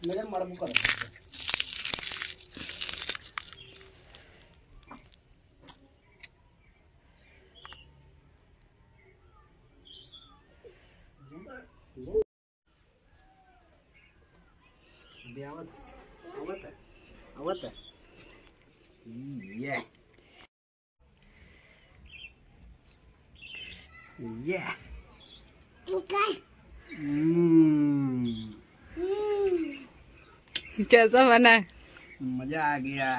sebenarnya marah ya? Ya? Iya. Iya. bukan Yeah. Okay. Mmm. कैसा बना मजा आ गया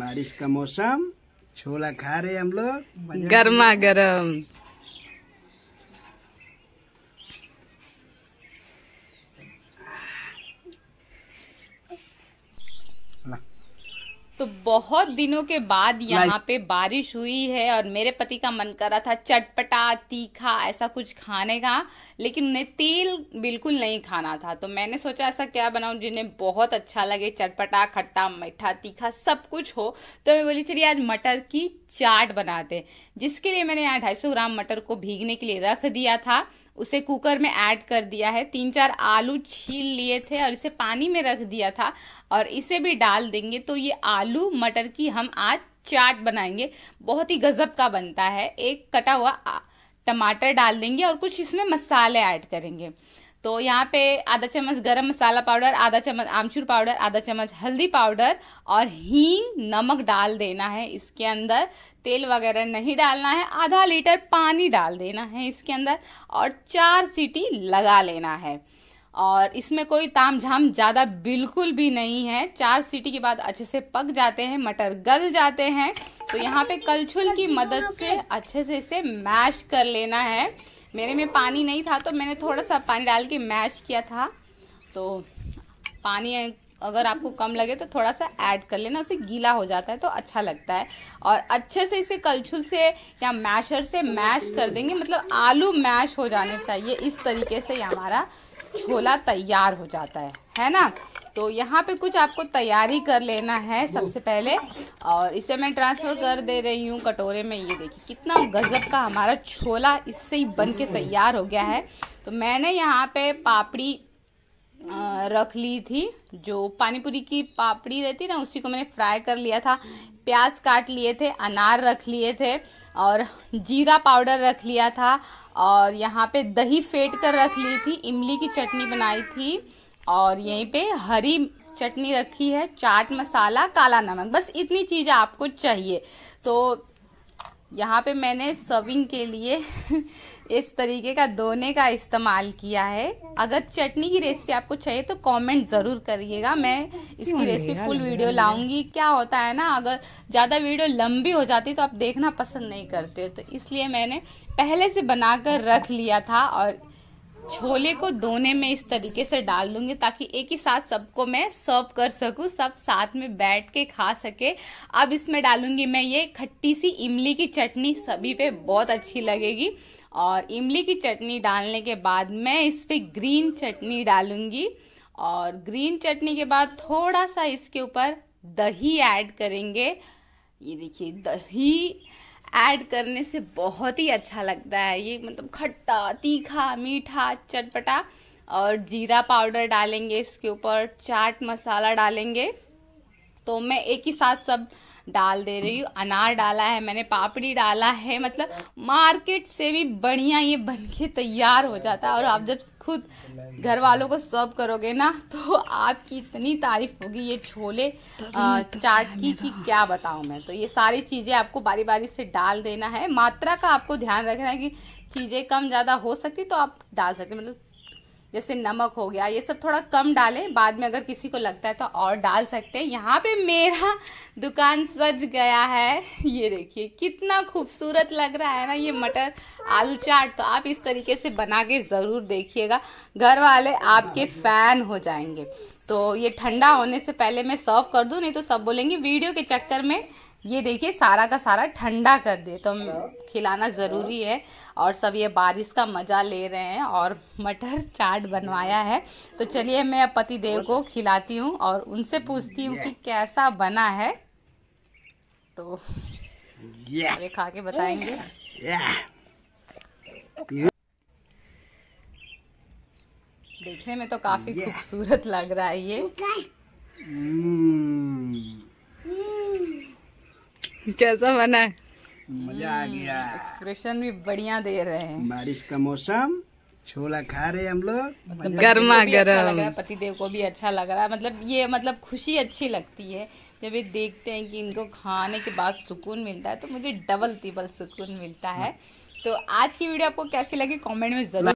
बारिश का मौसम छोला खा रहे हम लोग गर्मा गर्म तो बहुत दिनों के बाद यहाँ पे बारिश हुई है और मेरे पति का मन कर रहा था चटपटा तीखा ऐसा कुछ खाने का लेकिन उन्हें तेल बिल्कुल नहीं खाना था तो मैंने सोचा ऐसा क्या बनाऊं जिन्हें बहुत अच्छा लगे चटपटा खट्टा मीठा तीखा सब कुछ हो तो मैं बोली चलिए आज मटर की चाट बनाते जिसके लिए मैंने यहाँ ढाई ग्राम मटर को भीगने के लिए रख दिया था उसे कुकर में ऐड कर दिया है तीन चार आलू छील लिए थे और इसे पानी में रख दिया था और इसे भी डाल देंगे तो ये आलू मटर की हम आज चाट बनाएंगे बहुत ही गजब का बनता है एक कटा हुआ टमाटर डाल देंगे और कुछ इसमें मसाले ऐड करेंगे तो यहाँ पे आधा चम्मच गरम मसाला पाउडर आधा चम्मच आमचूर पाउडर आधा चम्मच हल्दी पाउडर और हींग नमक डाल देना है इसके अंदर तेल वगैरह नहीं डालना है आधा लीटर पानी डाल देना है इसके अंदर और चार सीटी लगा लेना है और इसमें कोई ताम झाम ज़्यादा बिल्कुल भी नहीं है चार सीटी के बाद अच्छे से पक जाते हैं मटर गल जाते हैं तो यहाँ पे कलछुल की मदद से अच्छे से इसे मैश कर लेना है मेरे में पानी नहीं था तो मैंने थोड़ा सा पानी डाल के मैच किया था तो पानी अगर आपको कम लगे तो थोड़ा सा ऐड कर लेना उसे गीला हो जाता है तो अच्छा लगता है और अच्छे से इसे कलछुल से या मैशर से मैश कर देंगे मतलब आलू मैश हो जाने चाहिए इस तरीके से हमारा छोला तैयार हो जाता है है ना तो यहाँ पे कुछ आपको तैयारी कर लेना है सबसे पहले और इसे मैं ट्रांसफ़र कर दे रही हूँ कटोरे में ये देखिए कितना गज़ब का हमारा छोला इससे ही बन के तैयार हो गया है तो मैंने यहाँ पे पापड़ी रख ली थी जो पानीपुरी की पापड़ी रहती ना उसी को मैंने फ्राई कर लिया था प्याज काट लिए थे अनार रख लिए थे और जीरा पाउडर रख लिया था और यहाँ पे दही फेट कर रख ली थी इमली की चटनी बनाई थी और यहीं पे हरी चटनी रखी है चाट मसाला काला नमक बस इतनी चीज़ आपको चाहिए तो यहाँ पे मैंने सर्विंग के लिए इस तरीके का दोने का इस्तेमाल किया है अगर चटनी की रेसिपी आपको चाहिए तो कमेंट ज़रूर करिएगा मैं इसकी रेसिपी फुल वीडियो लाऊंगी क्या होता है ना अगर ज़्यादा वीडियो लंबी हो जाती तो आप देखना पसंद नहीं करते हो तो इसलिए मैंने पहले से बनाकर रख लिया था और छोले को दोने में इस तरीके से डाल लूँगी ताकि एक ही साथ सबको मैं सर्व कर सकूँ सब साथ में बैठ के खा सके अब इसमें डालूँगी मैं ये खट्टी सी इमली की चटनी सभी पे बहुत अच्छी लगेगी और इमली की चटनी डालने के बाद मैं इस पर ग्रीन चटनी डालूँगी और ग्रीन चटनी के बाद थोड़ा सा इसके ऊपर दही ऐड करेंगे ये देखिए दही ऐड करने से बहुत ही अच्छा लगता है ये मतलब खट्टा तीखा मीठा चटपटा और जीरा पाउडर डालेंगे इसके ऊपर चाट मसाला डालेंगे तो मैं एक ही साथ सब डाल दे रही हूँ अनार डाला है मैंने पापड़ी डाला है मतलब मार्केट से भी बढ़िया ये बन के तैयार हो जाता है और आप जब खुद घर वालों को सर्व करोगे ना तो आपकी इतनी तारीफ होगी ये छोले तो चाट की कि क्या बताऊँ मैं तो ये सारी चीज़ें आपको बारी बारी से डाल देना है मात्रा का आपको ध्यान रखना है कि चीज़ें कम ज़्यादा हो सकती तो आप डाल सकते मतलब जैसे नमक हो गया ये सब थोड़ा कम डालें बाद में अगर किसी को लगता है तो और डाल सकते हैं यहाँ पे मेरा दुकान सज गया है ये देखिए कितना खूबसूरत लग रहा है ना ये मटर आलू चाट तो आप इस तरीके से बना के ज़रूर देखिएगा घर वाले आपके फ़ैन हो जाएंगे तो ये ठंडा होने से पहले मैं सर्व कर दूँ नहीं तो सब बोलेंगे वीडियो के चक्कर में ये देखिए सारा का सारा ठंडा कर दे तो खिलाना ज़रूरी है और सब ये बारिश का मज़ा ले रहे हैं और मटर चाट बनवाया है तो चलिए मैं पति देव को खिलाती हूँ और उनसे पूछती हूँ कि कैसा बना है तो ये खा के बताएंगे देखने में तो काफ़ी खूबसूरत लग रहा है ये hmm। कैसा बना है मजा आ गया एक्सप्रेशन हम्म, भी बढ़िया दे रहे हैं बारिश का मौसम छोला खा रहे हम लोग मतलब गर्मा अच्छा गर्म अच्छा पति देव को भी अच्छा लग रहा है मतलब ये मतलब खुशी अच्छी लगती है जब ये देखते हैं कि इनको खाने के बाद सुकून मिलता है तो मुझे डबल तिबल सुकून मिलता है हाँ। तो आज की वीडियो आपको कैसी लगी कमेंट में जरूर